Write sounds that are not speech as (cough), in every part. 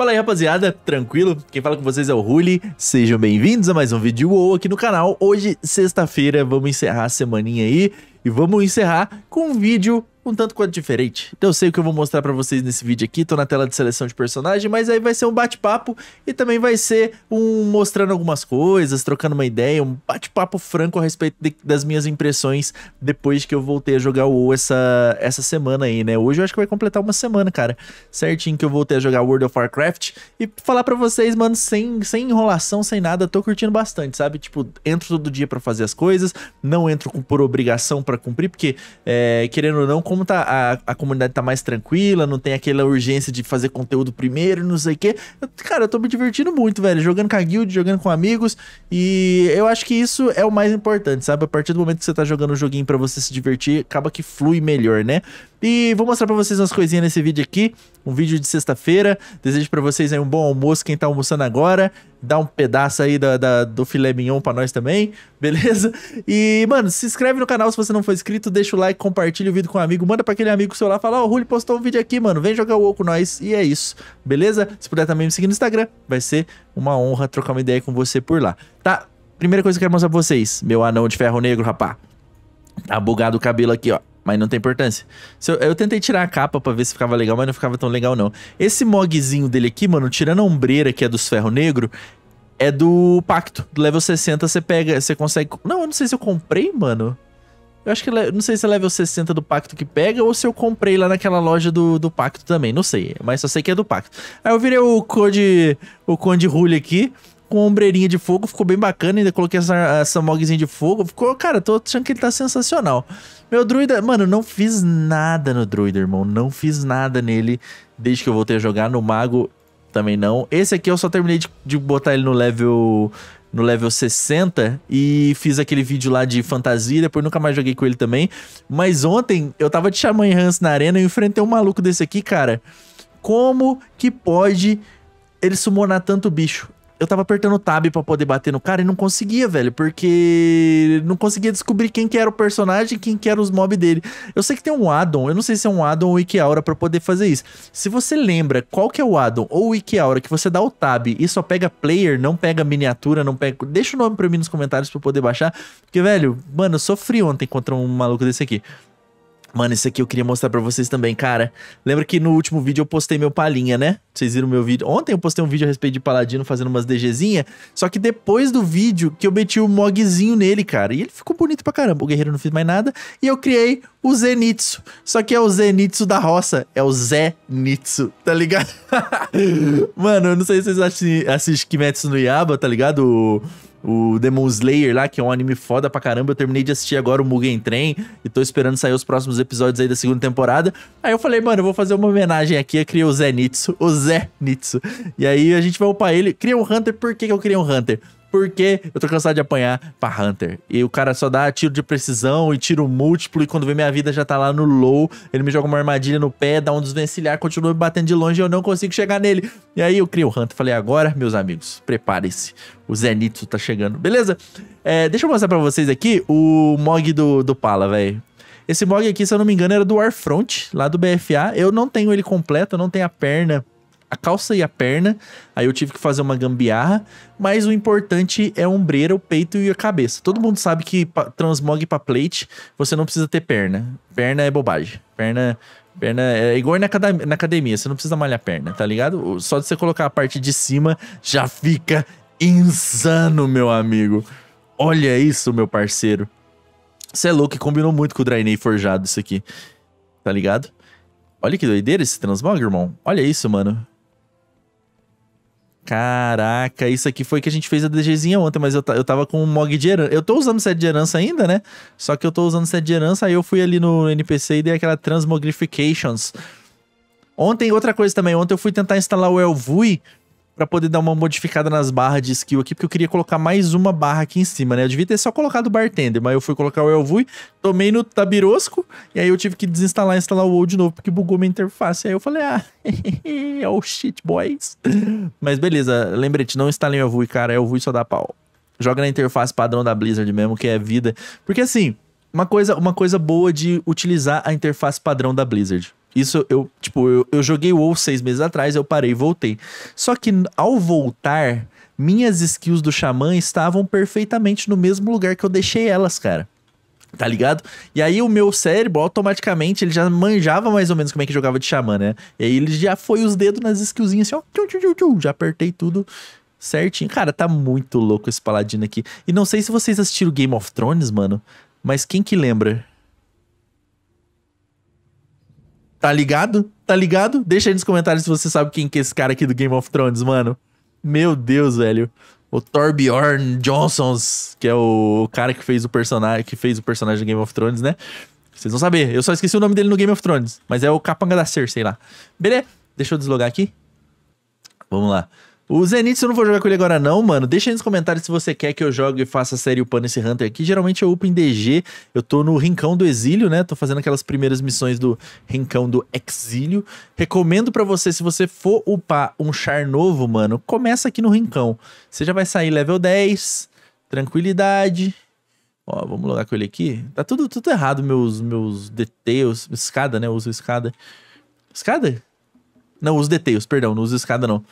Fala aí, rapaziada, tranquilo? Quem fala com vocês é o Ruli. Sejam bem-vindos a mais um vídeo WoW aqui no canal. Hoje, sexta-feira, vamos encerrar a semaninha aí. E vamos encerrar com um vídeo um tanto quanto diferente. Então eu sei o que eu vou mostrar para vocês nesse vídeo aqui, tô na tela de seleção de personagem, mas aí vai ser um bate-papo e também vai ser um mostrando algumas coisas, trocando uma ideia, um bate-papo franco a respeito de, das minhas impressões depois que eu voltei a jogar o essa, essa semana aí, né? Hoje eu acho que vai completar uma semana, cara, certinho que eu voltei a jogar World of Warcraft e falar para vocês, mano, sem, sem enrolação, sem nada, tô curtindo bastante, sabe? Tipo, entro todo dia para fazer as coisas, não entro com, por obrigação para cumprir, porque, é, querendo ou não, como tá, a, a comunidade tá mais tranquila, não tem aquela urgência de fazer conteúdo primeiro, não sei o quê. Eu, cara, eu tô me divertindo muito, velho, jogando com a guild, jogando com amigos, e eu acho que isso é o mais importante, sabe? A partir do momento que você tá jogando um joguinho para você se divertir, acaba que flui melhor, né? E vou mostrar para vocês umas coisinhas nesse vídeo aqui, um vídeo de sexta-feira. Desejo para vocês aí um bom almoço, quem tá almoçando agora. Dá um pedaço aí da, da, do filé mignon pra nós também, (laughs) beleza? E, mano, se inscreve no canal se você não for inscrito, deixa o like, compartilha o vídeo com um amigo, manda pra aquele amigo seu lá, fala, ó, oh, o Rulli postou um vídeo aqui, mano, vem jogar o WoW com nós, e é isso, beleza? Se puder também me seguir no Instagram, vai ser uma honra trocar uma ideia com você por lá, tá? Primeira coisa que eu quero mostrar pra vocês, meu anão de ferro negro, rapá. Tá bugado o cabelo aqui, ó. Mas não tem importância. Eu, eu, tentei tirar a capa pra ver se ficava legal, mas não ficava tão legal, não. Esse mogzinho dele aqui, mano, tirando a ombreira, que é dos ferro negro, é do pacto. Do level 60 você pega, você consegue... Não, eu não sei se eu comprei, mano. Eu acho que... Não sei se é level 60 do pacto que pega ou se eu comprei lá naquela loja do, do pacto também. Não sei, mas só sei que é do pacto. Aí eu virei o Conde... O Conde Hulho aqui com ombreirinha de fogo, ficou bem bacana. Ainda coloquei essa, essa mogzinha de fogo. Ficou, cara, tô achando que ele tá sensacional. Meu druida, mano, não fiz nada no druida, irmão. Não fiz nada nele desde que eu voltei a jogar. No mago também não. Esse aqui eu só terminei de, de botar ele no level no level 60 e fiz aquele vídeo lá de fantasia, depois nunca mais joguei com ele também. Mas ontem eu tava de Xamã Hans na arena e enfrentei um maluco desse aqui, cara. Como que pode ele summonar tanto bicho? eu tava apertando o tab pra poder bater no cara e não conseguia, velho, porque não conseguia descobrir quem que era o personagem, e quem que era os mobs dele. Eu sei que tem um addon, eu não sei se é um addon ou Ikeaura pra poder fazer isso. Se você lembra qual que é o addon ou Ikeaura que você dá o tab e só pega player, não pega miniatura, não pega, deixa o nome pra mim nos comentários para poder baixar, porque velho, mano, eu sofri ontem contra um maluco desse aqui. Mano, isso aqui eu queria mostrar para vocês também, cara. Lembra que no último vídeo eu postei meu palhinha, né? Vocês viram meu vídeo. Ontem eu postei um vídeo a respeito de Paladino fazendo umas DGzinha, só que depois do vídeo que eu meti o um mogzinho nele, cara. E ele ficou bonito pra caramba. O guerreiro não fez mais nada e eu criei o Zenitsu. Só que é o Zenitsu da roça, é o Zé Nitsu, tá ligado? (laughs) Mano, eu não sei se vocês assistem Kimetsu no Yaba, tá ligado? O o Demon Slayer lá, que é um anime foda pra caramba. Eu terminei de assistir agora o Mugen Train e tô esperando sair os próximos episódios aí da segunda temporada. Aí eu falei, mano, eu vou fazer uma homenagem aqui. Eu criei o Zé Nitsu, o Zé Nitsu. E aí a gente vai upar ele. Cria um Hunter, por que, que eu criei um Hunter? porque eu tô cansado de apanhar pra Hunter. E o cara só dá tiro de precisão e tiro múltiplo, e quando vê minha vida já tá lá no low, ele me joga uma armadilha no pé, dá um desvencilhar, continua me batendo de longe e eu não consigo chegar nele. E aí eu crio o Hunter, falei, agora, meus amigos, preparem-se, o Zenitsu tá chegando, beleza? É, deixa eu mostrar pra vocês aqui o Mog do, do Pala, velho. Esse Mog aqui, se eu não me engano, era do Warfront, lá do BFA. Eu não tenho ele completo, não tenho a perna a calça e a perna. Aí eu tive que fazer uma gambiarra. Mas o importante é a ombreira, o peito e a cabeça. Todo mundo sabe que pra, transmog pra plate você não precisa ter perna. Perna é bobagem. Perna. Perna é igual na academia, na academia, você não precisa malhar a perna, tá ligado? Só de você colocar a parte de cima já fica insano, meu amigo. Olha isso, meu parceiro. Você é louco, combinou muito com o Drainei forjado isso aqui. Tá ligado? Olha que doideira esse transmog, irmão. Olha isso, mano. Caraca, isso aqui foi que a gente fez a DGzinha ontem, mas eu, eu tava com um MOG de herança. Eu tô usando set de herança ainda, né? Só que eu tô usando set de herança, aí eu fui ali no NPC e dei aquela Transmogrifications. Ontem, outra coisa também, ontem eu fui tentar instalar o Elvui para poder dar uma modificada nas barras de skill aqui, porque eu queria colocar mais uma barra aqui em cima, né? Eu devia ter só colocado o Bartender, mas eu fui colocar o Elvui, tomei no Tabirosco, e aí eu tive que desinstalar e instalar o WoW de novo, porque bugou minha interface. Aí eu falei, ah, (laughs) oh shit, boys. mas beleza, lembrete, não instalem o Elvui, cara, Elvui só dá pau. Joga na interface padrão da Blizzard mesmo, que é vida. Porque assim, uma coisa, uma coisa boa de utilizar a interface padrão da Blizzard. Isso eu, tipo, eu, eu joguei o WoW seis meses atrás, eu parei e voltei. Só que ao voltar, minhas skills do xamã estavam perfeitamente no mesmo lugar que eu deixei elas, cara. Tá ligado? E aí o meu cérebro, automaticamente, ele já manjava mais ou menos como é que jogava de xamã, né? E aí ele já foi os dedos nas skillzinhas assim, ó. Tchum, tchum, tchum, já apertei tudo certinho. Cara, tá muito louco esse paladino aqui. E não sei se vocês assistiram Game of Thrones, mano. Mas quem que lembra Tá ligado? Tá ligado? Deixa aí nos comentários se você sabe quem que é esse cara aqui do Game of Thrones, mano. Meu Deus, velho. O Torbjorn Johnsons, que é o cara que fez o personagem, que fez o personagem do Game of Thrones, né? Vocês vão saber. Eu só esqueci o nome dele no Game of Thrones, mas é o Capanga da Cersei lá. Beleza? Deixa eu deslogar aqui. Vamos lá. O Zenith, eu não vou jogar com ele agora não, mano. Deixa aí nos comentários se você quer que eu jogue e faça a série upando esse Hunter aqui. Geralmente eu upo em DG, eu tô no Rincão do Exílio, né? Tô fazendo aquelas primeiras missões do Rincão do Exílio. Recomendo para você, se você for upar um char novo, mano, começa aqui no Rincão. Você já vai sair level 10, tranquilidade... Ó, vamos logar com ele aqui. Tá tudo, tudo errado, meus, meus details. Escada, né? Eu uso escada. Escada? Não, uso details, perdão. Não uso escada, não.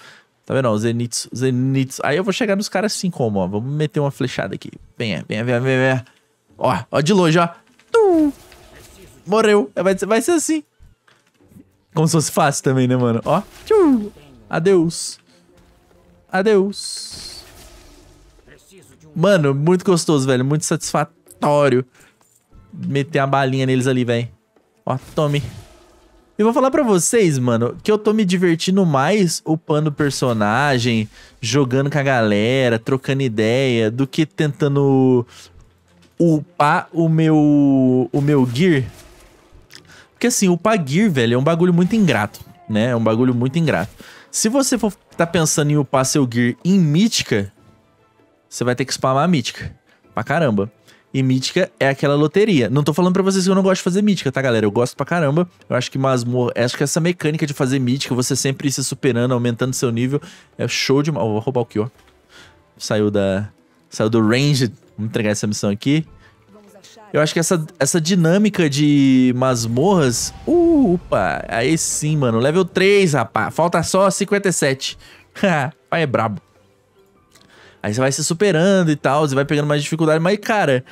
Tá vendo? Ó, Zenitsu, Zenitsu. Aí eu vou chegar nos caras assim como, ó. Vamos meter uma flechada aqui. Venha, venha, venha, venha, venha. Ó, ó de longe, ó. Morreu. É, vai, vai ser assim. Como se fosse fácil também, né, mano? Ó. Tchum. Adeus. Adeus. Mano, muito gostoso, velho. Muito satisfatório. Meter a balinha neles ali, velho. Ó, tome. E vou falar para vocês, mano, que eu tô me divertindo mais upando personagem, jogando com a galera, trocando ideia, do que tentando upar o meu, o meu gear. Porque assim, upar gear, velho, é um bagulho muito ingrato, né? É um bagulho muito ingrato. Se você for tá pensando em upar seu gear em mítica, você vai ter que spamar a mítica. Pra caramba. E mítica é aquela loteria. Não tô falando pra vocês que eu não gosto de fazer mítica, tá, galera? Eu gosto pra caramba. Eu acho que masmorra. Acho que essa mecânica de fazer mítica, você sempre se superando, aumentando seu nível, é show demais. mal. vou roubar o Kyo. Saiu da. Saiu do range. Vamos entregar essa missão aqui. Eu acho que essa, essa dinâmica de masmorras. Uh, opa, aí sim, mano. Level 3, rapaz. Falta só 57. (laughs) Pai é brabo. Aí você vai se superando e tal, você vai pegando mais dificuldade, mas, cara,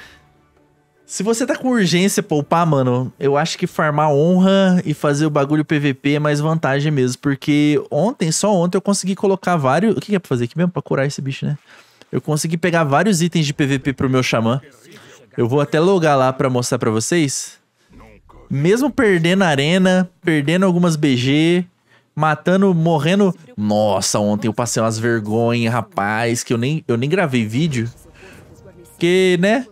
se você tá com urgência poupar, mano, eu acho que farmar honra e fazer o bagulho PVP é mais vantagem mesmo. Porque ontem, só ontem, eu consegui colocar vários. O que é pra fazer aqui mesmo? Pra curar esse bicho, né? Eu consegui pegar vários itens de PVP pro meu xamã. Eu vou até logar lá pra mostrar pra vocês. Mesmo perdendo arena, perdendo algumas BG, matando, morrendo. Nossa, ontem eu passei umas vergonhas, rapaz, que eu nem, eu nem gravei vídeo. Porque, né?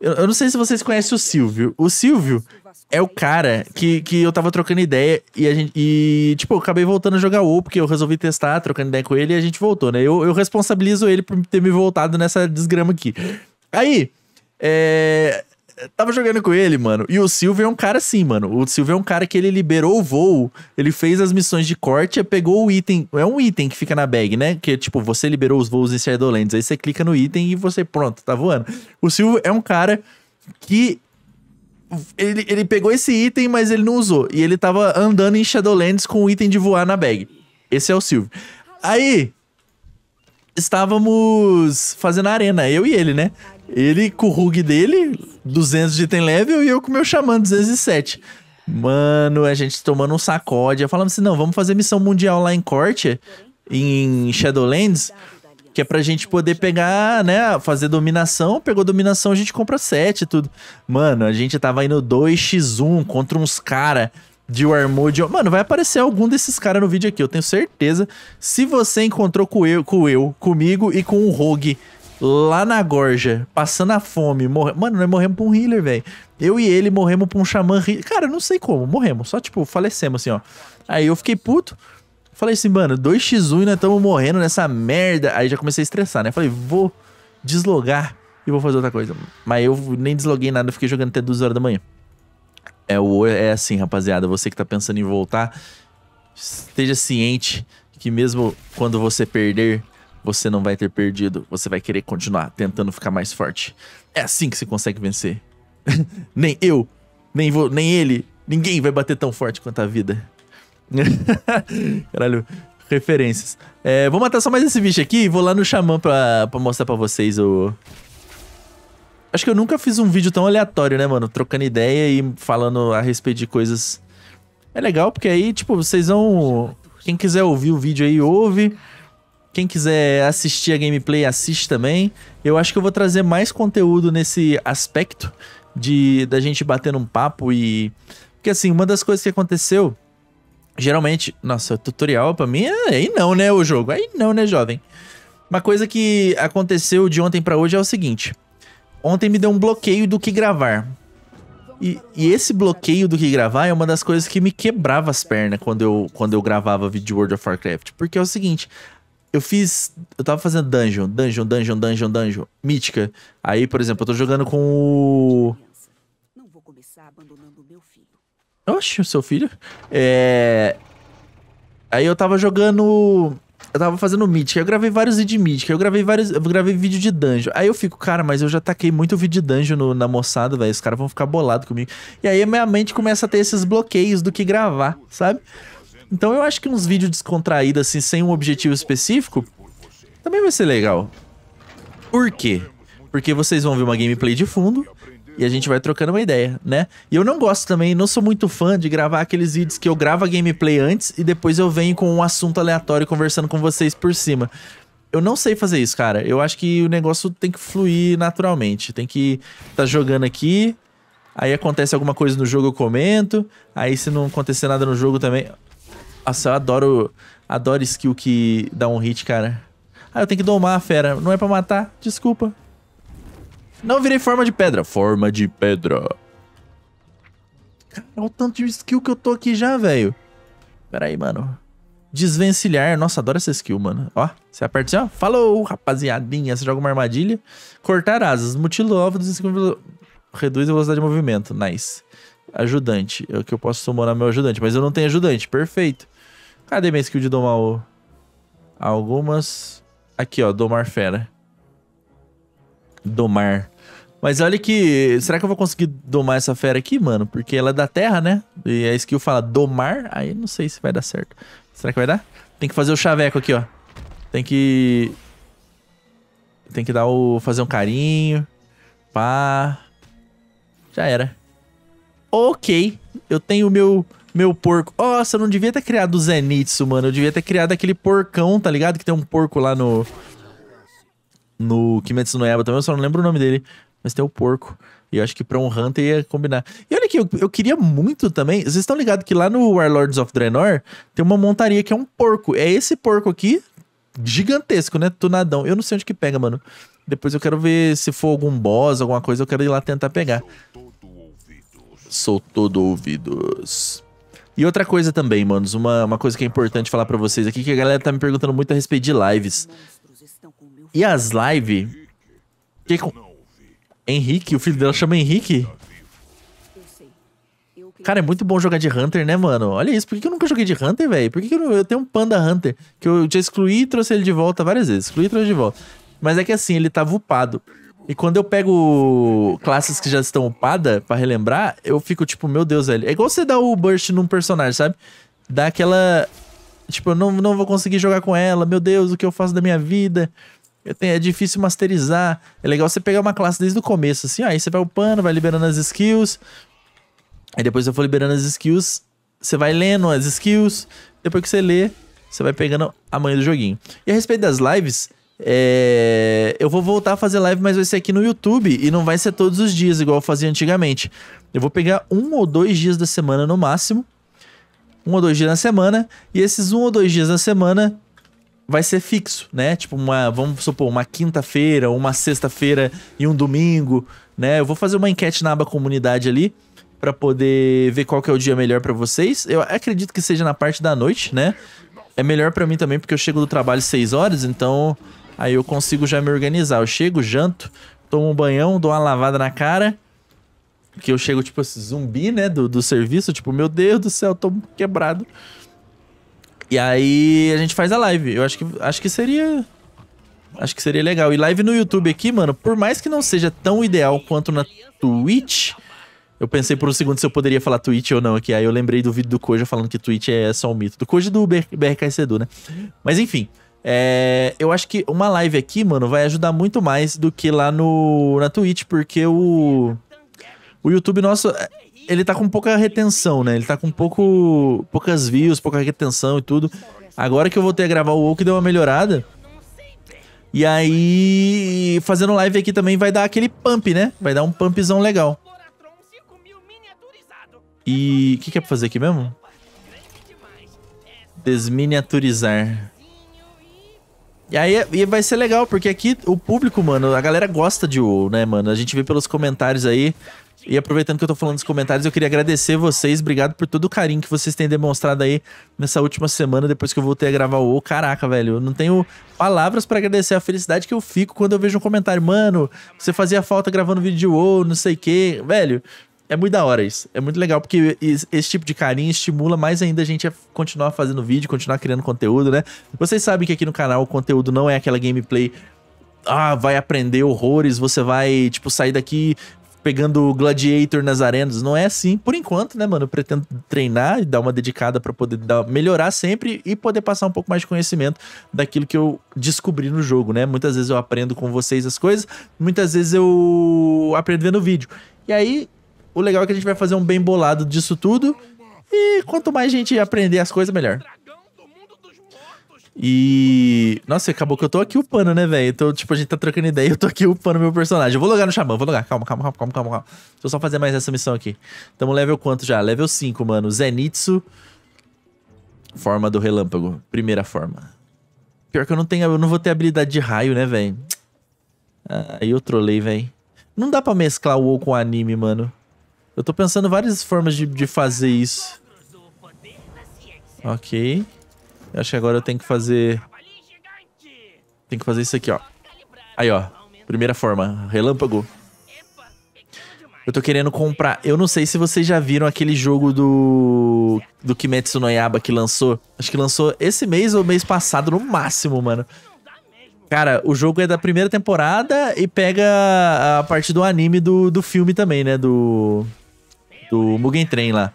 Eu, eu, não sei se vocês conhecem o Silvio. O Silvio é o cara que, que eu tava trocando ideia e a gente. E, tipo, eu acabei voltando a jogar WoW, porque eu resolvi testar, trocando ideia com ele e a gente voltou, né? Eu, eu responsabilizo ele por ter me voltado nessa desgrama aqui. Aí. É, tava jogando com ele, mano. E o Silvio é um cara assim, mano. O Silvio é um cara que ele liberou o voo, ele fez as missões de corte, pegou o item. É um item que fica na bag, né? Que é, tipo, você liberou os voos em Shadowlands. Aí você clica no item e você, pronto, tá voando. O Silvio é um cara que. Ele, ele pegou esse item, mas ele não usou. E ele tava andando em Shadowlands com o item de voar na bag. Esse é o Silvio. Aí. Estávamos fazendo a arena, eu e ele, né? Ele com o Rug dele, 200 de item level, e eu com o meu Xamã, 207. Mano, a gente tomando um sacode. Eu falando assim, não, vamos fazer missão mundial lá em Corte, em Shadowlands, que é pra gente poder pegar, né, fazer dominação. Pegou dominação, a gente compra 7 e tudo. Mano, a gente tava indo 2x1 contra uns cara de Warmode. Mano, vai aparecer algum desses caras no vídeo aqui, eu tenho certeza. Se você encontrou com eu, com eu comigo e com o Rogue lá na gorja, passando a fome, morrendo mano, nós morremos pra um healer, velho. Eu e ele morremos pra um xamã healer. Cara, não sei como, morremos, só tipo, falecemos assim, ó. Aí eu fiquei puto. Falei assim, mano, 2x1 e nós estamos morrendo nessa merda. Aí já comecei a estressar, né? Falei, vou deslogar e vou fazer outra coisa. Mas eu nem desloguei nada, fiquei jogando até 2 horas da manhã. É, o, é assim, rapaziada, você que tá pensando em voltar, esteja ciente que mesmo quando você perder, você não vai ter perdido. Você vai querer continuar tentando ficar mais forte. É assim que se consegue vencer. (laughs) nem eu, nem, vou, nem ele, ninguém vai bater tão forte quanto a vida. (laughs) Caralho, referências. É, vou matar só mais esse bicho aqui e vou lá no Xamã pra, pra mostrar pra vocês o... Acho que eu nunca fiz um vídeo tão aleatório, né, mano? Trocando ideia e falando a respeito de coisas... É legal, porque aí, tipo, vocês vão... Quem quiser ouvir o vídeo aí, ouve. Quem quiser assistir a gameplay, assiste também. Eu acho que eu vou trazer mais conteúdo nesse aspecto de da gente bater um papo e porque assim, uma das coisas que aconteceu geralmente, nossa, tutorial para mim é aí não, né, o jogo. Aí não, né, jovem. Uma coisa que aconteceu de ontem para hoje é o seguinte. Ontem me deu um bloqueio do que gravar. E, e, esse bloqueio do que gravar é uma das coisas que me quebrava as pernas quando eu, quando eu gravava vídeo World of Warcraft. Porque é o seguinte, eu fiz. Eu tava fazendo dungeon, dungeon, dungeon, dungeon, dungeon. Mítica. Aí, por exemplo, eu tô jogando com o. Não vou começar abandonando meu filho. Oxe, o seu filho? É. Aí eu tava jogando. Eu tava fazendo mítica. eu gravei vários vídeos de mítica. eu gravei vários. Eu gravei vídeo de dungeon. Aí eu fico, cara, mas eu já taquei muito vídeo de dungeon no, na moçada, velho. Os caras vão ficar bolados comigo. E aí a minha mente começa a ter esses bloqueios do que gravar, sabe? Então eu acho que uns vídeos descontraídos, assim, sem um objetivo específico, também vai ser legal. Por quê? Porque vocês vão ver uma gameplay de fundo e a gente vai trocando uma ideia, né? E eu não gosto também, não sou muito fã de gravar aqueles vídeos que eu gravo a gameplay antes e depois eu venho com um assunto aleatório conversando com vocês por cima. Eu não sei fazer isso, cara. Eu acho que o negócio tem que fluir naturalmente. Tem que tá jogando aqui, aí acontece alguma coisa no jogo, eu comento. Aí se não acontecer nada no jogo também. Nossa, eu adoro, adoro skill que dá um hit, cara. Ah, eu tenho que domar a fera. Não é pra matar? Desculpa. Não virei forma de pedra. Forma de pedra. Cara, olha o tanto de skill que eu tô aqui já, velho. Pera aí, mano. Desvencilhar. Nossa, adoro essa skill, mano. Ó, você aperta assim, ó. Falou, rapaziadinha. Você joga uma armadilha. Cortar asas. Mutilo alvo Reduz a velocidade de movimento. Nice. Ajudante. É o que eu posso sumorar meu ajudante. Mas eu não tenho ajudante. Perfeito. Cadê minha skill de domar o... Algumas... Aqui, ó. Domar fera. Domar. Mas olha que... Será que eu vou conseguir domar essa fera aqui, mano? Porque ela é da terra, né? E a skill fala domar. Aí não sei se vai dar certo. Será que vai dar? Tem que fazer o chaveco aqui, ó. Tem que... Tem que dar o... Fazer um carinho. Pá... Já era. Ok, eu tenho o meu meu porco. Nossa, eu não devia ter criado o Zenitsu, mano. Eu devia ter criado aquele porcão, tá ligado? Que tem um porco lá no. No Kimetsu no Eba também, eu só não lembro o nome dele. Mas tem o porco. E eu acho que pra um Hunter ia combinar. E olha aqui, eu, eu queria muito também. Vocês estão ligados que lá no Warlords of Draenor tem uma montaria que é um porco. É esse porco aqui, gigantesco, né? Tunadão. Eu não sei onde que pega, mano. Depois eu quero ver se for algum boss, alguma coisa, eu quero ir lá tentar pegar. Sou todo ouvidos. E outra coisa também, manos, uma, uma coisa que é importante falar para vocês aqui, que a galera tá me perguntando muito a respeito de lives. E as lives... Que com... Henrique, o filho dela chama Henrique? Cara, é muito bom jogar de Hunter, né, mano? Olha isso, por que eu nunca joguei de Hunter, velho? Por que eu, não... eu tenho um Panda Hunter? Que eu já excluí e trouxe ele de volta várias vezes. Excluí e trouxe de volta. Mas é que assim, ele tá vupado e quando eu pego classes que já estão upadas para relembrar, eu fico tipo, meu Deus, velho. É igual você dar o burst num personagem, sabe? Dá aquela. Tipo, eu não, não vou conseguir jogar com ela. Meu Deus, o que eu faço da minha vida? Eu tenho, é difícil masterizar. É legal você pegar uma classe desde o começo, assim, ó, aí você vai upando, vai liberando as skills. Aí depois que eu for liberando as skills, você vai lendo as skills. Depois que você lê, você vai pegando a manha do joguinho. E a respeito das lives, é, eu vou voltar a fazer live, mas vai ser aqui no YouTube e não vai ser todos os dias, igual eu fazia antigamente. Eu vou pegar um ou dois dias da semana no máximo. Um ou dois dias na semana. E esses um ou dois dias na semana vai ser fixo, né? Tipo, uma, vamos supor, uma quinta-feira, uma sexta-feira e um domingo, né? Eu vou fazer uma enquete na aba comunidade ali para poder ver qual que é o dia melhor para vocês. Eu acredito que seja na parte da noite, né? É melhor para mim também porque eu chego do trabalho seis horas, então Aí eu consigo já me organizar. Eu chego, janto, tomo um banhão, dou uma lavada na cara. Que eu chego, tipo, zumbi, né? Do, do serviço. Tipo, meu Deus do céu, tô quebrado. E aí a gente faz a live. Eu acho que, acho que seria. Acho que seria legal. E live no YouTube aqui, mano, por mais que não seja tão ideal quanto na Twitch. Eu pensei por um segundo se eu poderia falar Twitch ou não aqui. Aí eu lembrei do vídeo do Koja falando que Twitch é só um mito. Do Koja do BRK Sedu, né? Mas enfim. É, eu acho que uma live aqui, mano, vai ajudar muito mais do que lá no, na Twitch, porque o, o YouTube nosso, é, ele tá com pouca retenção, né? Ele tá com pouco, poucas views, pouca retenção e tudo. Agora que eu voltei a gravar o Woke, deu uma melhorada. E aí, fazendo live aqui também vai dar aquele pump, né? Vai dar um pumpzão legal. E o que, que é pra fazer aqui mesmo? Desminiaturizar. E aí e vai ser legal, porque aqui o público, mano, a galera gosta de WoW, né, mano? A gente vê pelos comentários aí. E aproveitando que eu tô falando dos comentários, eu queria agradecer vocês. Obrigado por todo o carinho que vocês têm demonstrado aí nessa última semana, depois que eu voltei a gravar o WoW. Caraca, velho, eu não tenho palavras para agradecer a felicidade que eu fico quando eu vejo um comentário. Mano, você fazia falta gravando vídeo de WoW, não sei o quê. Velho, é muito da hora isso. É muito legal, porque esse tipo de carinho estimula mais ainda a gente a continuar fazendo vídeo, continuar criando conteúdo, né? Vocês sabem que aqui no canal o conteúdo não é aquela gameplay. Ah, vai aprender horrores, você vai, tipo, sair daqui pegando Gladiator nas arenas. Não é assim, por enquanto, né, mano? Eu pretendo treinar e dar uma dedicada para poder dar, melhorar sempre e poder passar um pouco mais de conhecimento daquilo que eu descobri no jogo, né? Muitas vezes eu aprendo com vocês as coisas, muitas vezes eu aprendo vendo vídeo. E aí, o legal é que a gente vai fazer um bem bolado disso tudo. E quanto mais gente aprender as coisas, melhor. E. Nossa, acabou que eu tô aqui upando, né, velho? Então, tipo, a gente tá trocando ideia e eu tô aqui upando meu personagem. Eu vou logar no Xamã, vou logar. Calma, calma, calma, calma, calma, Deixa eu só fazer mais essa missão aqui. Tamo level quanto já? Level 5, mano. Zenitsu. Forma do relâmpago. Primeira forma. Pior que eu não tenho. Eu não vou ter habilidade de raio, né, velho? Ah, aí ah, eu trolei, velho. Não dá pra mesclar o ou com o anime, mano. Eu tô pensando várias formas de, de fazer isso. Ok. Eu acho que agora eu tenho que fazer... Tem que fazer isso aqui, ó. Aí, ó. Primeira forma. Relâmpago. Eu tô querendo comprar. Eu não sei se vocês já viram aquele jogo do. Do Kimetsu no Yaba que lançou. Acho que lançou esse mês ou mês passado, no máximo, mano. Cara, o jogo é da primeira temporada e pega a parte do anime do, do filme também, né? Do do Mugen Train lá.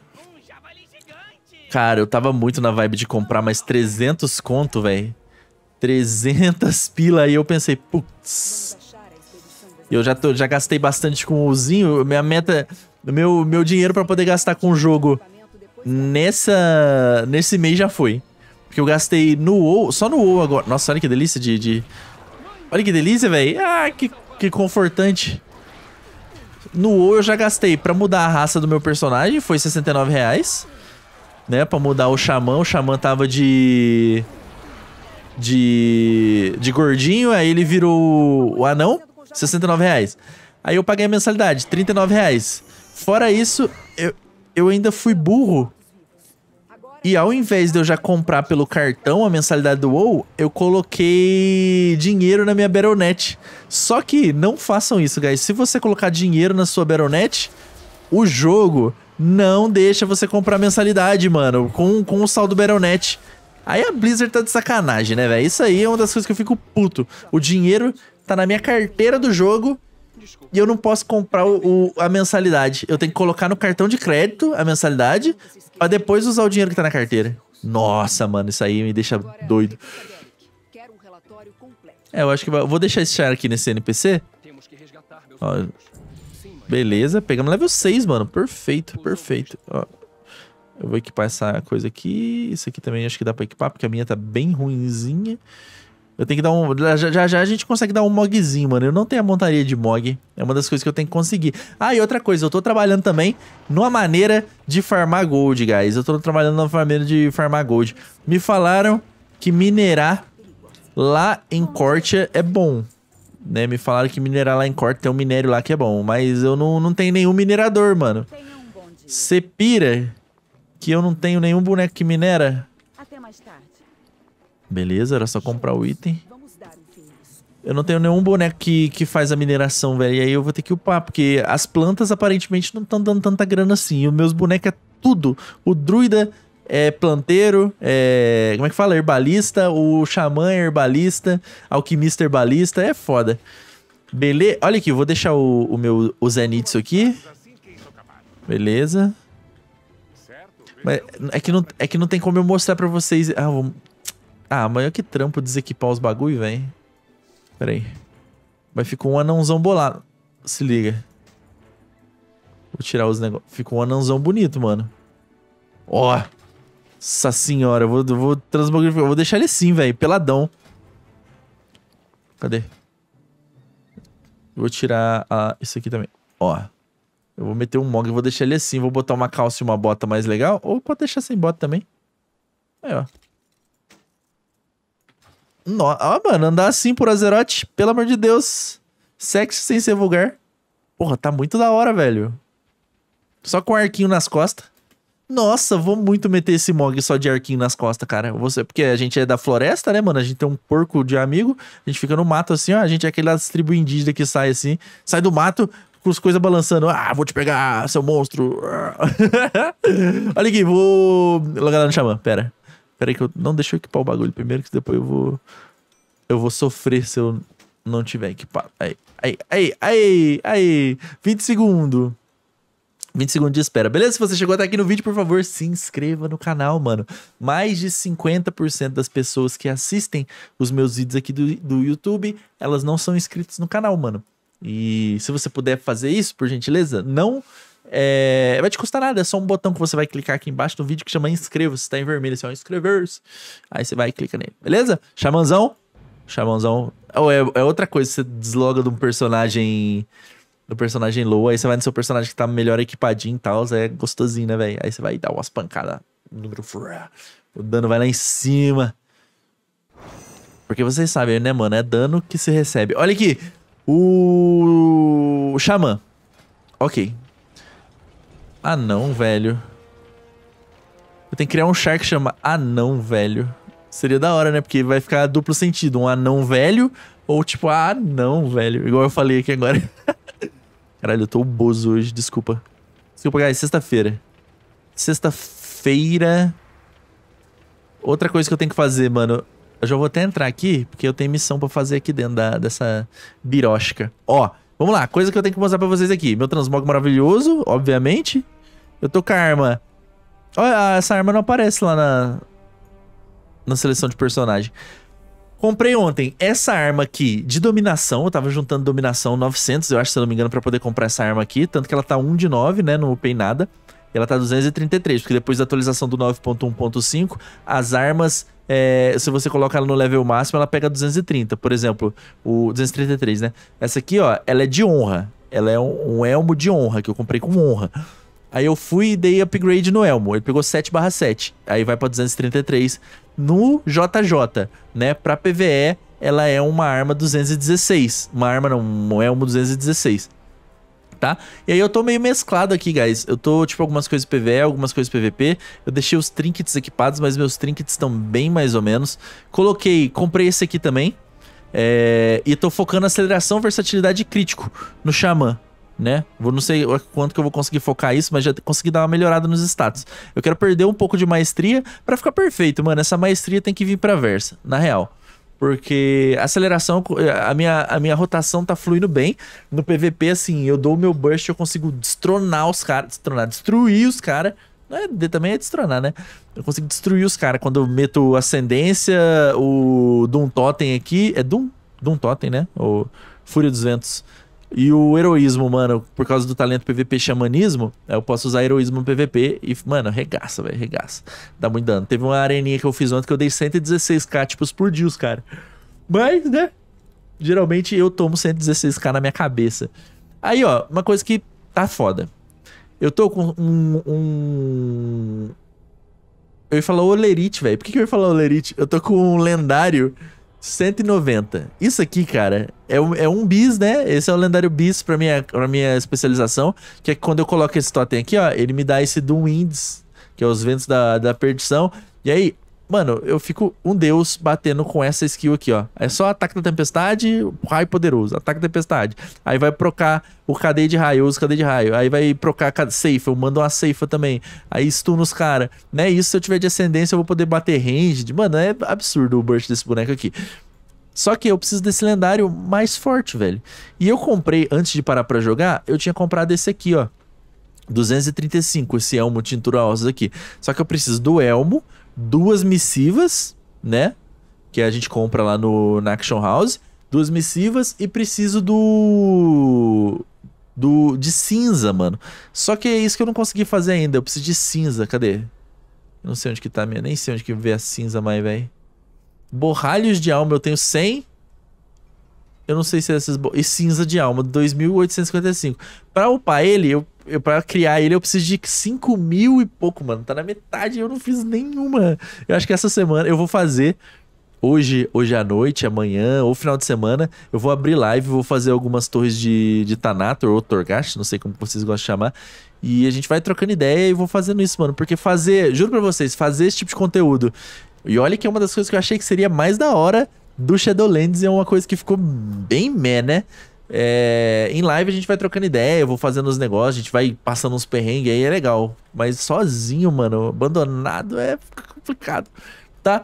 Cara, eu tava muito na vibe de comprar mais 300 conto, velho. (laughs) 300 pila. aí eu pensei, putz. Eu já, tô, já gastei bastante com o Zinho. Minha meta. Meu, meu dinheiro para poder gastar com o jogo nessa, nesse mês já foi. Porque eu gastei no WoW, só no WoW agora. Nossa, olha que delícia de... de... Olha que delícia, velho. Ah, que, que confortante. No WoW eu já gastei pra mudar a raça do meu personagem, foi 69 reais. Né, pra mudar o xamã, o xamã tava de... De... De gordinho, aí ele virou o anão, 69 reais. Aí eu paguei a mensalidade, 39 reais. Fora isso, eu, eu ainda fui burro e ao invés de eu já comprar pelo cartão a mensalidade do WoW, eu coloquei dinheiro na minha Baronet Só que não façam isso, guys. Se você colocar dinheiro na sua Baronet o jogo não deixa você comprar mensalidade, mano, com, com o saldo Baronet Aí a Blizzard tá de sacanagem, né, velho? Isso aí é uma das coisas que eu fico puto. O dinheiro tá na minha carteira do jogo e eu não posso comprar o, o, a mensalidade. Eu tenho que colocar no cartão de crédito a mensalidade pra depois usar o dinheiro que tá na carteira. Nossa, mano, isso aí me deixa é doido. É, eu acho que vai... vou deixar esse char aqui nesse NPC. Ó, beleza, pegamos level 6, mano. Perfeito, perfeito. Ó, eu vou equipar essa coisa aqui. Isso aqui também acho que dá pra equipar, porque a minha tá bem ruinzinha. Eu tenho que dar um. Já, já, já a gente consegue dar um mogzinho, mano. Eu não tenho a montaria de mog. É uma das coisas que eu tenho que conseguir. Ah, e outra coisa, eu tô trabalhando também numa maneira de farmar gold, guys. Eu tô trabalhando numa maneira de farmar gold. Me falaram que minerar lá em Cortia é bom. Né? Me falaram que minerar lá em Cortia tem um minério lá que é bom. Mas eu não, não tenho nenhum minerador, mano. Você pira que eu não tenho nenhum boneco que minera? Beleza, era só comprar o item. Eu não tenho nenhum boneco que, que faz a mineração, velho. E aí eu vou ter que upar, porque as plantas aparentemente não estão dando tanta grana assim. E os meus bonecos é tudo. O druida é planteiro, é. Como é que fala? Herbalista. O xamã é herbalista. Alquimista é herbalista. É foda. Beleza. Olha aqui, eu vou deixar o, o meu o Zenitsu aqui. Beleza. Mas é que não, é que não tem como eu mostrar pra vocês. Ah, vou ah, amanhã que trampo desequipar os bagulho, velho. Pera aí. Mas ficou um anãozão bolado. Se liga. Vou tirar os negócios. Ficou um anãozão bonito, mano. Ó. Nossa senhora. Eu vou, vou transmogrificar. Eu vou deixar ele assim, velho. Peladão. Cadê? Eu vou tirar a... isso aqui também. Ó. Eu vou meter um mog. Eu vou deixar ele assim. Vou botar uma calça e uma bota mais legal. Ou pode deixar sem bota também. Aí, ó. No... Ah, mano, andar assim por Azeroth, pelo amor de Deus. Sexo sem ser vulgar. Porra, tá muito da hora, velho. Só com arquinho nas costas. Nossa, vou muito meter esse mog só de arquinho nas costas, cara. Você, porque a gente é da floresta, né, mano? A gente tem um porco de amigo, a gente fica no mato assim, ó. A gente é aquele tribo indígena que sai assim, sai do mato com as coisas balançando. Ah, vou te pegar, seu monstro. (laughs) Olha aqui, vou. Logar lá no xamã, pera. Peraí que eu não deixa eu equipar o bagulho primeiro, que depois eu vou. Eu vou sofrer se eu não tiver equipado. Aí, aí, aí, aí, aí. 20 segundos. 20 segundos de espera. Beleza? Se você chegou até aqui no vídeo, por favor, se inscreva no canal, mano. Mais de 50% das pessoas que assistem os meus vídeos aqui do, do YouTube, elas não são inscritas no canal, mano. E se você puder fazer isso, por gentileza, não é, vai te custar nada, é só um botão que você vai clicar aqui embaixo do vídeo que chama inscreva-se. Tá em vermelho, assim, é ó, inscrever-se. Aí você vai e clica nele, beleza? Xamãozão. Xamãozão. Oh, é, é, outra coisa, você desloga de um personagem. Do personagem low, aí você vai no seu personagem que tá melhor equipadinho e tal, é gostosinho, né, velho? Aí você vai dar umas pancadas. Número. O dano vai lá em cima. Porque vocês sabem, né, mano? É dano que se recebe. Olha aqui! O. o Xamã. Ok, Anão, velho. Eu tenho que criar um char que chama anão, velho. Seria da hora, né? Porque vai ficar duplo sentido. Um anão velho ou tipo, ah, não, velho. Igual eu falei aqui agora. (laughs) Caralho, eu tô bozo hoje, desculpa. Desculpa, guys, sexta-feira. Sexta-feira... Outra coisa que eu tenho que fazer, mano. Eu já vou até entrar aqui, porque eu tenho missão pra fazer aqui dentro da, dessa birosca. Ó, vamos lá. Coisa que eu tenho que mostrar pra vocês aqui. Meu transmog maravilhoso, obviamente. Eu tô com a arma. Olha, essa arma não aparece lá na... Na seleção de personagem. Comprei ontem essa arma aqui de dominação. Eu tava juntando dominação 900, eu acho, se eu não me engano, pra poder comprar essa arma aqui. Tanto que ela tá 1 de 9, né? Não upei nada. E ela tá 233, porque depois da atualização do 9.1.5, as armas... É, se você coloca ela no level máximo, ela pega 230. Por exemplo, o 233, né? Essa aqui, ó, ela é de honra. Ela é um, um elmo de honra, que eu comprei com honra. Aí eu fui e dei upgrade no Elmo. Ele pegou 7 barra 7. Aí vai pra 233 no JJ, né? Pra PVE, ela é uma arma 216. Uma arma não, um Elmo 216. Tá? E aí eu tô meio mesclado aqui, guys. Eu tô, tipo, algumas coisas PVE, algumas coisas PVP. Eu deixei os trinkets equipados, mas meus trinkets estão bem mais ou menos. Coloquei, comprei esse aqui também. É... E tô focando aceleração, versatilidade e crítico no Xamã, né? Vou não sei quanto que eu vou conseguir focar isso, mas já consegui dar uma melhorada nos status. Eu quero perder um pouco de maestria para ficar perfeito, mano. Essa maestria tem que vir para versa, na real. Porque a aceleração, a minha, a minha rotação tá fluindo bem. No PVP, assim, eu dou o meu burst, eu consigo destronar os caras. Destronar, destruir os caras. É, né? também é destronar, né? Eu consigo destruir os caras quando eu meto Ascendência, o Doom Totem aqui. É Doom? Doom Totem, né? Ou Fúria dos Ventos. E o heroísmo, mano, por causa do talento PVP xamanismo, eu posso usar heroísmo no PVP e, mano, regaça, velho, regaça. Dá muito dano. Teve uma areninha que eu fiz ontem que eu dei 116k, tipo, explodiu os caras. Mas, né? Geralmente eu tomo 116k na minha cabeça. Aí, ó, uma coisa que tá foda. Eu tô com um. um... Eu ia falar Olerite, velho. Por que, que eu ia falar Olerite? Eu tô com um lendário 190. Isso aqui, cara, é um, é um bis, né? Esse é o lendário bis pra minha, pra minha especialização, que é quando eu coloco esse totem aqui, ó, ele me dá esse Doom Winds, que é os ventos da, da perdição. E aí, Mano, eu fico um deus batendo com essa skill aqui, ó. É só ataque da tempestade, raio poderoso, ataque da tempestade. Aí vai procar o KD de raio, eu uso KD de raio. Aí vai procar a safe, eu mando uma safe também. Aí stun os caras. Né, isso se eu tiver de ascendência eu vou poder bater range. Mano, é absurdo o burst desse boneco aqui. Só que eu preciso desse lendário mais forte, velho. E eu comprei, antes de parar pra jogar, eu tinha comprado esse aqui, ó. 235, esse elmo tintura ossos aqui. Só que eu preciso do elmo, duas missivas, né? Que a gente compra lá no, na Action House. Duas missivas e preciso do. do de cinza, mano. Só que é isso que eu não consegui fazer ainda. Eu preciso de cinza. Cadê? Não sei onde que tá minha. Nem sei onde que vê a cinza mais, velho. Borralhos de alma eu tenho 100. Eu não sei se é essas. E cinza de alma, 2.855. Pra upar ele, eu eu, pra criar ele, eu preciso de 5 mil e pouco, mano. Tá na metade, eu não fiz nenhuma. Eu acho que essa semana eu vou fazer. Hoje, hoje à noite, amanhã ou final de semana, eu vou abrir live, vou fazer algumas torres de, de Tanator ou Torgash, não sei como vocês gostam de chamar. E a gente vai trocando ideia e vou fazendo isso, mano. Porque fazer, juro pra vocês, fazer esse tipo de conteúdo. E olha que é uma das coisas que eu achei que seria mais da hora do Shadowlands, é uma coisa que ficou bem meh, né? É, em live a gente vai trocando ideia, eu vou fazendo os negócios, a gente vai passando uns perrengues aí, é legal. Mas sozinho, mano, abandonado é complicado, tá?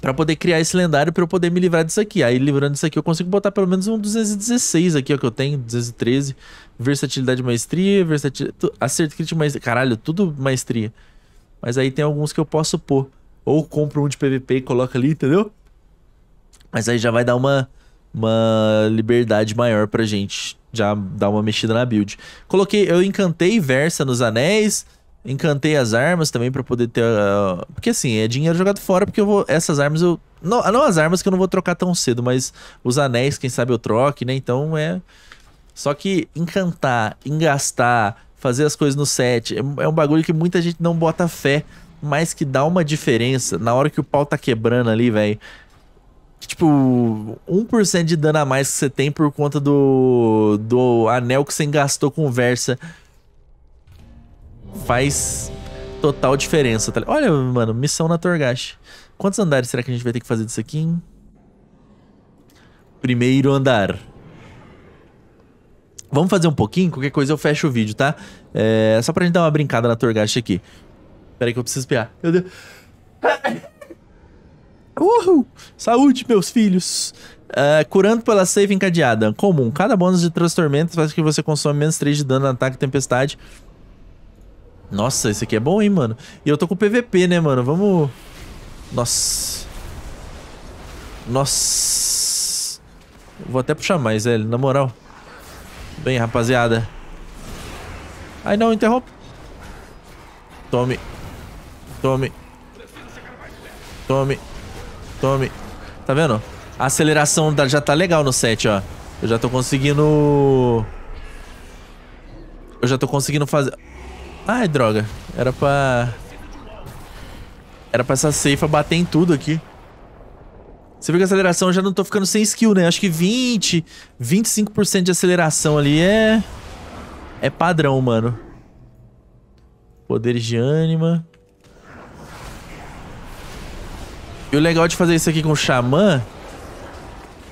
Pra poder criar esse lendário, pra eu poder me livrar disso aqui. Aí, livrando disso aqui, eu consigo botar pelo menos um 216 aqui, ó, que eu tenho, 213. Versatilidade maestria, versatilidade... Acerto crítico maestria. Caralho, tudo maestria. Mas aí tem alguns que eu posso pôr. Ou compro um de PVP e coloca ali, entendeu? Mas aí já vai dar uma uma liberdade maior pra gente já dar uma mexida na build. Coloquei, eu encantei Versa nos anéis, encantei as armas também para poder ter, uh, porque assim, é dinheiro jogado fora porque eu vou essas armas eu não, não as armas que eu não vou trocar tão cedo, mas os anéis, quem sabe eu troque, né? Então é só que encantar, engastar, fazer as coisas no set, é, é um bagulho que muita gente não bota fé, mas que dá uma diferença na hora que o pau tá quebrando ali, velho tipo, 1% de dano a mais que você tem por conta do, do anel que você gastou Versa faz total diferença. Tá? Olha, mano, missão na Torgash. Quantos andares será que a gente vai ter que fazer disso aqui? Hein? Primeiro andar. Vamos fazer um pouquinho? Qualquer coisa eu fecho o vídeo, tá? É, só pra gente dar uma brincada na Torgash aqui. Peraí que eu preciso espiar. Meu Deus. Uhul! Saúde, meus filhos! Uh, curando pela save encadeada. Comum. Cada bônus de transtormento faz com que você consome menos 3 de dano no ataque tempestade. Nossa, esse aqui é bom, hein, mano? E eu tô com PVP, né, mano? Vamos... Nossa. Nossa. vou até puxar mais, velho. Na moral. Bem, rapaziada. Ai, não. Interrompe. Tome. Tome. Tome tome. Tá vendo? A aceleração já tá legal no set, ó. Eu já tô conseguindo... Eu já tô conseguindo fazer... Ai, droga. Era pra... Era pra essa ceifa bater em tudo aqui. Você vê que a aceleração eu já não tô ficando sem skill, né? Acho que 20, 25% de aceleração ali é... É padrão, mano. Poder de ânima. E o legal de fazer isso aqui com o Xamã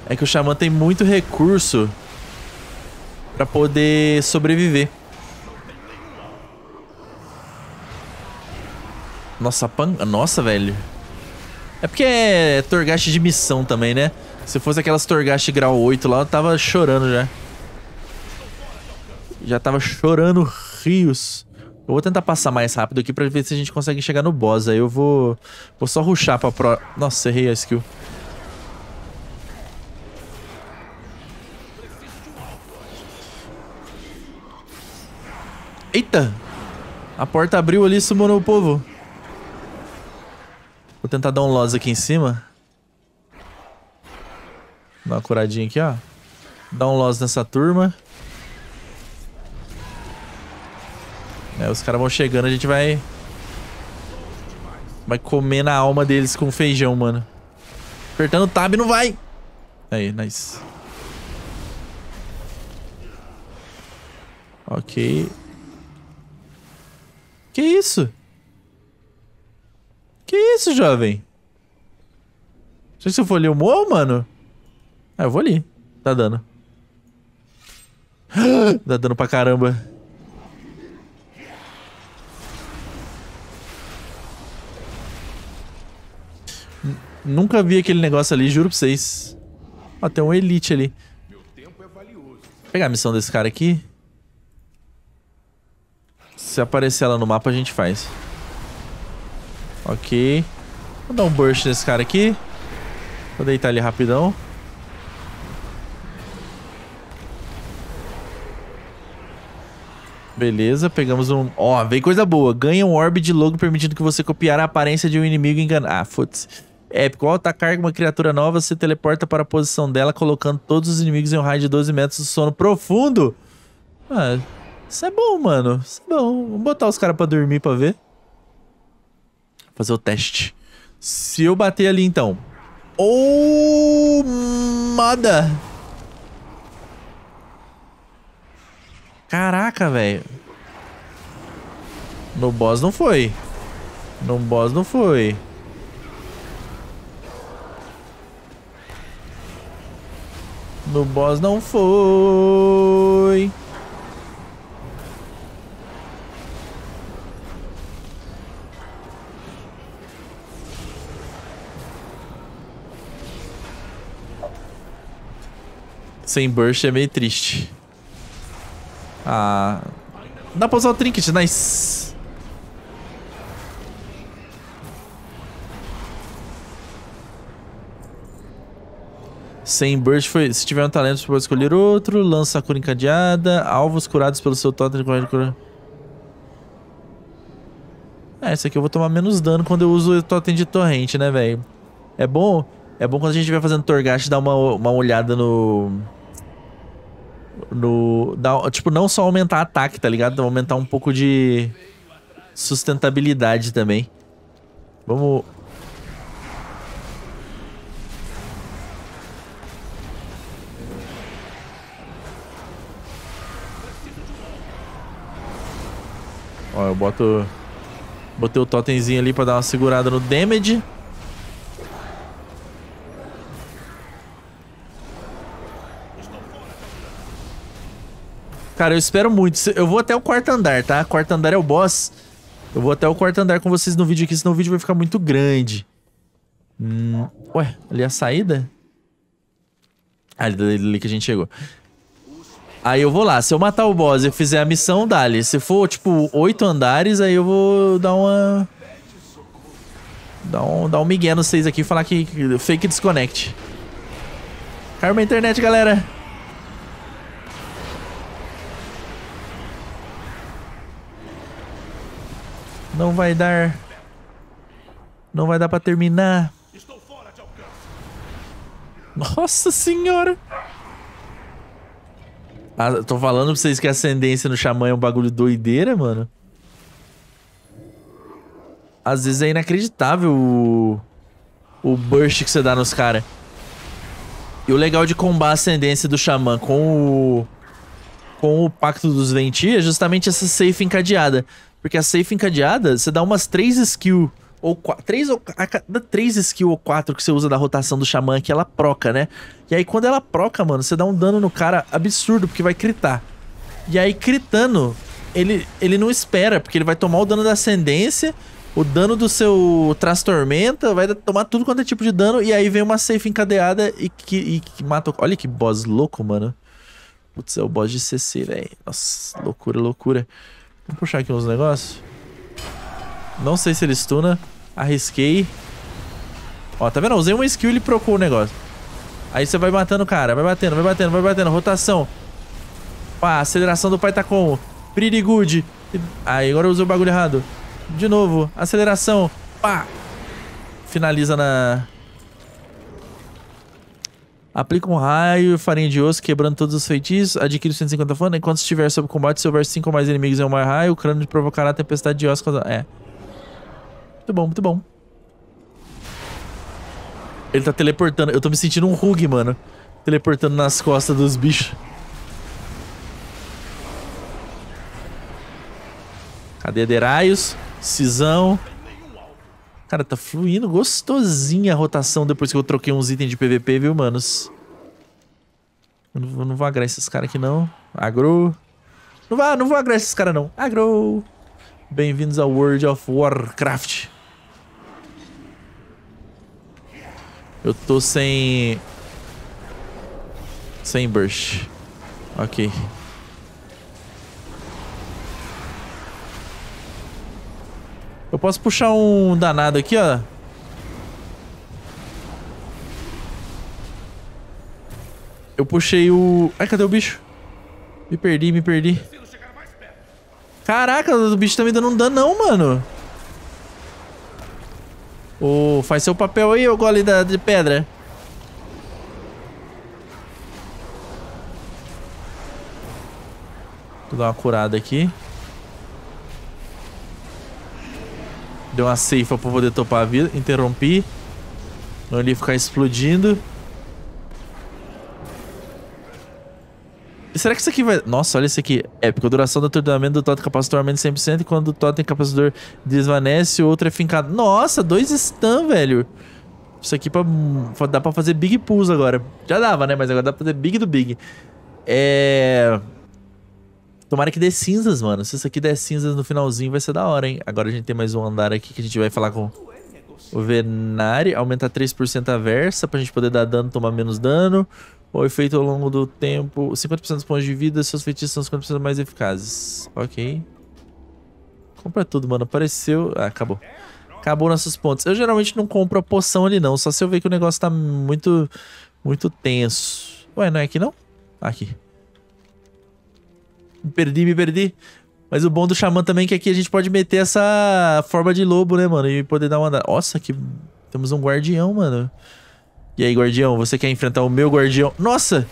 é que o Xamã tem muito recurso para poder sobreviver. Nossa, pan... Nossa, velho. É porque é Torgast de missão também, né? Se fosse aquelas Torgast grau 8 lá, eu tava chorando já. Já tava chorando rios. Eu vou tentar passar mais rápido aqui pra ver se a gente consegue chegar no boss. Aí eu vou... Vou só ruxar pra pro... Nossa, errei a skill. Eita! A porta abriu ali e sumonou o povo. Vou tentar dar um loss aqui em cima. Dá uma curadinha aqui, ó. Dá um loss nessa turma. É, os caras vão chegando, a gente vai... Vai comer na alma deles com feijão, mano. Apertando tab não vai. Aí, nice. Ok. Que isso? Que isso, jovem? Não sei se eu for ali o morro, mano. Ah, eu vou ali. Dá tá dano. Dá (gasps) tá dano pra caramba. Nunca vi aquele negócio ali, juro pra vocês. Ó, tem um elite ali. Vou pegar a missão desse cara aqui. Se aparecer ela no mapa, a gente faz. Ok. Vou dar um burst nesse cara aqui. Vou deitar ele rapidão. Beleza, pegamos um... Ó, oh, veio coisa boa. Ganha um orb de logo permitindo que você copiar a aparência de um inimigo enganado. Ah, foda-se. Épico. Ao atacar uma criatura nova, se teleporta para a posição dela, colocando todos os inimigos em um raio de 12 metros do sono profundo. Ah, isso é bom, mano. Isso é bom. Vamos botar os caras pra dormir pra ver. Fazer o teste. Se eu bater ali, então. Oh, mada. Caraca, velho. No boss não foi. No boss não foi. No boss não foi. Sem burst é meio triste. Ah. Dá pra usar o trinket, nice. Sem Burst foi. Se tiver um talento, você pode escolher outro. Lança a cura encadeada. Alvos curados pelo seu totem de cura. É, esse aqui eu vou tomar menos dano quando eu uso o totem de torrente, né, velho? É bom. É bom quando a gente vai fazendo Torgash dar uma, uma olhada no. No. Dá, tipo, não só aumentar ataque, tá ligado? Aumentar um pouco de sustentabilidade também. Vamos Eu boto... Botei o totemzinho ali pra dar uma segurada no damage. Cara, eu espero muito. Eu vou até o quarto andar, tá? Quarto andar é o boss. Eu vou até o quarto andar com vocês no vídeo aqui, senão o vídeo vai ficar muito grande. Hum, ué, ali é a saída? Ah, ali, ali que a gente chegou. Aí eu vou lá, se eu matar o boss e fizer a missão, dá-lhe. Se for, tipo, oito andares, aí eu vou dar uma... Dar um, dar um migué nos seis aqui e falar que fake desconect. Carma a internet, galera. Não vai dar. Não vai dar pra terminar. Nossa senhora. A, ah, tô falando pra vocês que a ascendência no xamã é um bagulho doideira, mano. Às vezes é inacreditável o, o burst que você dá nos caras. E o legal de combar a ascendência do xamã com o. com o Pacto dos Ventia é justamente essa safe encadeada. Porque a safe encadeada, você dá umas três skills ou quatro, três, ou, a cada três skill ou quatro que você usa da rotação do Xamã que ela proca, né? E aí quando ela proca, mano, você dá um dano no cara absurdo, porque vai critar. E aí critando, ele, ele não espera, porque ele vai tomar o dano da ascendência, o dano do seu Trastormenta, vai tomar tudo quanto é tipo de dano, e aí vem uma safe encadeada e que, e que mata... Olha que boss louco, mano. Putz, é o boss de CC, velho. Nossa, loucura, loucura. Vamos puxar aqui uns negócios. Não sei se ele stuna. Arrisquei. Ó, tá vendo? Usei uma skill e ele procou o negócio. Aí você vai matando o cara. Vai batendo, vai batendo, vai batendo. Rotação. Pá, aceleração do pai tá como? Pretty good. Aí, agora eu usei o bagulho errado. De novo. Aceleração. Pá. Finaliza na... Aplica um raio e farinha de osso, quebrando todos os feitiços. Adquire 150 fãs. Enquanto estiver sob combate, se houver 5 ou mais inimigos em um raio, o crânio provocará a tempestade de osso. É. Muito bom, muito bom. Ele tá teleportando. Eu tô me sentindo um Rug, mano. Teleportando nas costas dos bichos. Cadê Deraios? Cisão. Cara, tá fluindo gostosinha a rotação depois que eu troquei uns itens de PVP, viu, manos? Eu não, não vou agrar esses caras aqui, não. Agro. Não, vá, não vou agrar esses caras, não. Agro. Bem-vindos ao World of Warcraft. Eu tô sem... Sem burst. Ok. Eu posso puxar um danado aqui, ó. Eu puxei o... Ai, cadê o bicho? Me perdi, me perdi. Caraca, o bicho tá me dando um danão, mano. O faz seu papel aí, o gole da, de pedra. Vou dar uma curada aqui. Deu uma ceifa pra poder topar a vida. Interrompi. Não ele ficar explodindo. Será que isso aqui vai... Nossa, olha isso aqui. É, porque a duração do atordoamento do totem capacitor aumenta 100% e quando o totem capacitor desvanece, o outro é fincado. Nossa, dois stun, velho. Isso aqui pra... Hum, dá pra fazer big pulls agora. Já dava, né? Mas agora dá pra fazer big do big. É... Tomara que dê cinzas, mano. Se isso aqui der cinzas no finalzinho, vai ser da hora, hein? Agora a gente tem mais um andar aqui que a gente vai falar com o Venari. Aumentar 3% a versa pra gente poder dar dano, tomar menos dano. O efeito ao longo do tempo. 50% dos pontos de vida, seus feitiços são 50% mais eficazes. Ok. Compra tudo, mano. Apareceu. Ah, acabou. Acabou nossos pontos. Eu geralmente não compro a poção ali, não. Só se eu ver que o negócio tá muito, muito tenso. Ué, não é aqui, não? Aqui. Me perdi, me perdi. Mas o bom do Xamã também é que aqui a gente pode meter essa forma de lobo, né, mano? E poder dar uma... Nossa, que... Temos um guardião, mano. E aí, guardião, você quer enfrentar o meu guardião? Nossa!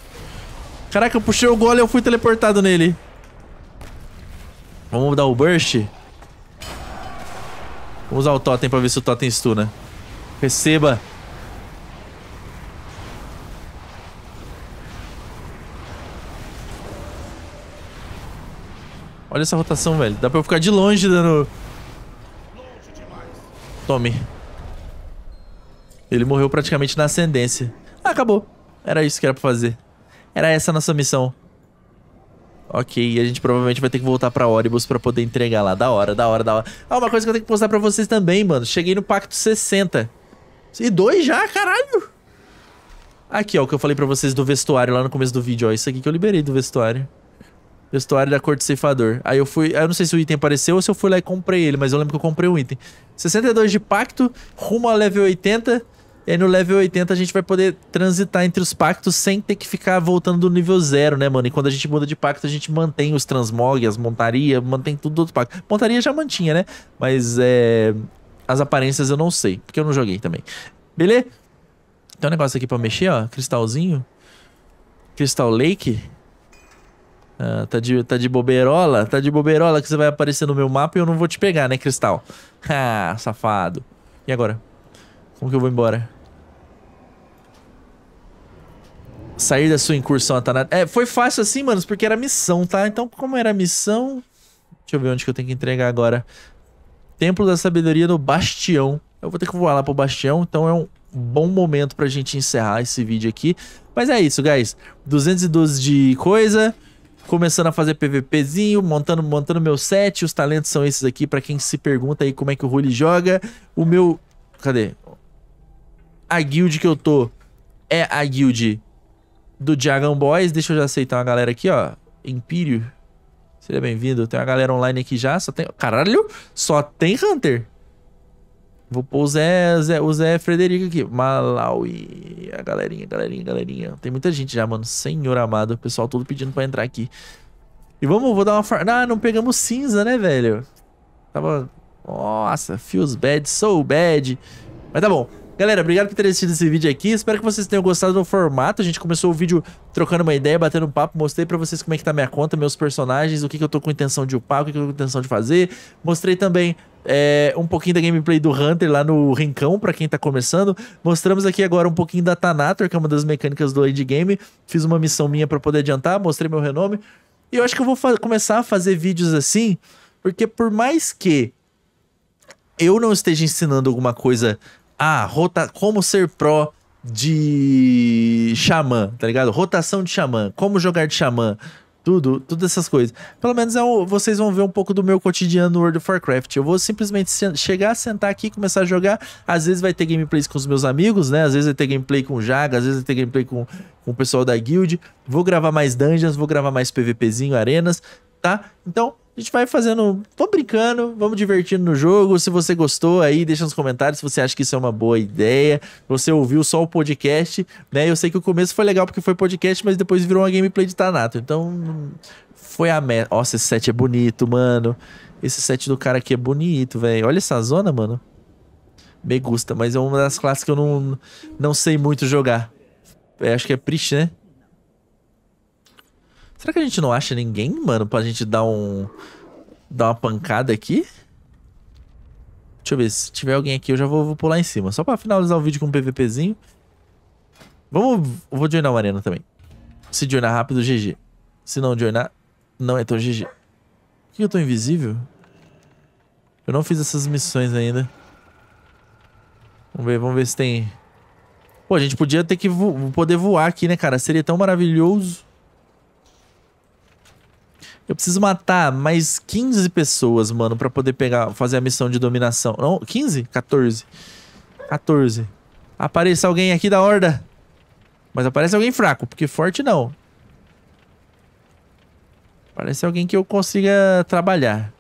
Caraca, eu puxei o golem e eu fui teleportado nele. Vamos dar o burst? Vamos usar o totem pra ver se o totem stuna. Receba! Olha essa rotação, velho. Dá pra eu ficar de longe dando... Tome. Ele morreu praticamente na ascendência. Ah, acabou. Era isso que era pra fazer. Era essa a nossa missão. Ok, e a gente provavelmente vai ter que voltar pra Oribus pra poder entregar lá. Da hora, da hora, da hora. Ah, uma coisa que eu tenho que postar pra vocês também, mano. Cheguei no Pacto 60. E dois já, caralho! Aqui, ó, o que eu falei pra vocês do vestuário lá no começo do vídeo, ó. Isso aqui que eu liberei do vestuário. Vestuário da cor do ceifador. Aí eu fui... Eu não sei se o item apareceu ou se eu fui lá e comprei ele, mas eu lembro que eu comprei o um item. 62 de pacto, rumo a level 80... E aí no level 80 a gente vai poder transitar entre os pactos sem ter que ficar voltando do nível zero, né, mano? E quando a gente muda de pacto, a gente mantém os transmog, as montaria, mantém tudo do outro pacto. Montaria já mantinha, né? Mas é... As aparências eu não sei, porque eu não joguei também. Beleza? Tem um negócio aqui pra mexer, ó. Cristalzinho. Crystal Lake. Ah, tá, de, tá de boberola? Tá de boberola que você vai aparecer no meu mapa e eu não vou te pegar, né, Cristal? (laughs) Ah, safado. E agora? Como que eu vou embora? Sair da sua incursão atanada. Tá é, foi fácil assim, manos, porque era missão, tá? Então, como era missão... Deixa eu ver onde que eu tenho que entregar agora. Templo da Sabedoria no Bastião. Eu vou ter que voar lá pro Bastião, então é um bom momento pra gente encerrar esse vídeo aqui. Mas é isso, guys. 212 de coisa começando a fazer PVPzinho, montando, montando meu set. Os talentos são esses aqui, para quem se pergunta aí como é que o Rully joga. O meu... Cadê? A guild que eu tô é a guild do Dragon Boys. Deixa eu já aceitar uma galera aqui, ó. Império. Seja bem-vindo. Tem uma galera online aqui já. Só tem. Caralho! Só tem Hunter. Vou pôr o Zé, o Zé, o Zé Frederico aqui. Malawi. A galerinha, galerinha, galerinha. Tem muita gente já, mano. Senhor amado. O pessoal todo pedindo pra entrar aqui. E vamos, vou dar uma far... Ah, não pegamos cinza, né, velho? Tava... Nossa, feels bad, so bad. Mas tá bom. Galera, obrigado por terem assistido esse vídeo aqui. Espero que vocês tenham gostado do formato. A gente começou o vídeo trocando uma ideia, batendo um papo. Mostrei pra vocês como é que tá minha conta, meus personagens, o que, que eu tô com intenção de upar, o que, que eu tô com intenção de fazer. Mostrei também é, um pouquinho da gameplay do Hunter lá no Rincão, para quem tá começando. Mostramos aqui agora um pouquinho da Thanator, que é uma das mecânicas do game. Fiz uma missão minha para poder adiantar, mostrei meu renome. E eu acho que eu vou começar a fazer vídeos assim, porque por mais que eu não esteja ensinando alguma coisa ah, rota, como ser pró de xamã, tá ligado? Rotação de xamã, como jogar de xamã, tudo, todas essas coisas. Pelo menos é o, vocês vão ver um pouco do meu cotidiano no World of Warcraft. Eu vou simplesmente chegar, sentar aqui, começar a jogar. Às vezes vai ter gameplays com os meus amigos, né? Às vezes vai ter gameplay com o Jaga, às vezes vai ter gameplay com, com o pessoal da guild. Vou gravar mais dungeons, vou gravar mais PVPzinho, arenas, tá? Então, a gente vai fazendo. Vamos brincando, vamos divertindo no jogo. Se você gostou, aí deixa nos comentários se você acha que isso é uma boa ideia. Você ouviu só o podcast, né? Eu sei que o começo foi legal porque foi podcast, mas depois virou uma gameplay de Tanato. Então, foi a merda. Nossa, esse set é bonito, mano. Esse set do cara aqui é bonito, velho. Olha essa zona, mano. Me gusta, mas é uma das classes que eu não, não sei muito jogar. É, acho que é Prish, né? Será que a gente não acha ninguém, mano, pra gente dar um... Dar uma pancada aqui? Deixa eu ver, se tiver alguém aqui eu já vou, vou pular em cima. Só pra finalizar o vídeo com um PVPzinho. Vamos... Vou joinar uma arena também. Se joinar rápido, GG. Se não joinar, não é tão GG. Por que eu tô invisível? Eu não fiz essas missões ainda. Vamos ver, vamos ver se tem... Pô, a gente podia ter que vo poder voar aqui, né, cara? Seria tão maravilhoso. Eu preciso matar mais 15 pessoas, mano, para poder pegar, fazer a missão de dominação. Não, 15? 14. 14. Apareça alguém aqui da horda. Mas aparece alguém fraco, porque forte não. Aparece alguém que eu consiga trabalhar. (laughs)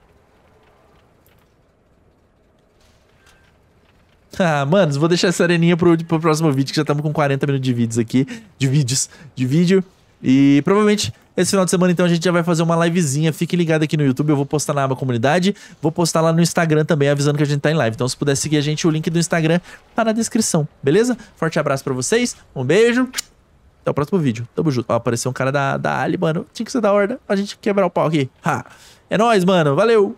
Ah, manos, vou deixar essa areninha pro, pro próximo vídeo, que já estamos com 40 minutos de vídeos aqui. De vídeos. De vídeo. E provavelmente esse final de semana, então, a gente já vai fazer uma livezinha. Fique ligado aqui no YouTube, eu vou postar na aba comunidade. Vou postar lá no Instagram também, avisando que a gente tá em live. Então, se puder seguir a gente, o link do Instagram tá na descrição, beleza? Forte abraço pra vocês, um beijo. Até o próximo vídeo. Tamo junto. Ó, apareceu um cara da, da Ali, mano. Tinha que ser da horda. A gente quebrar o pau aqui. Ha. É nóis, mano. Valeu!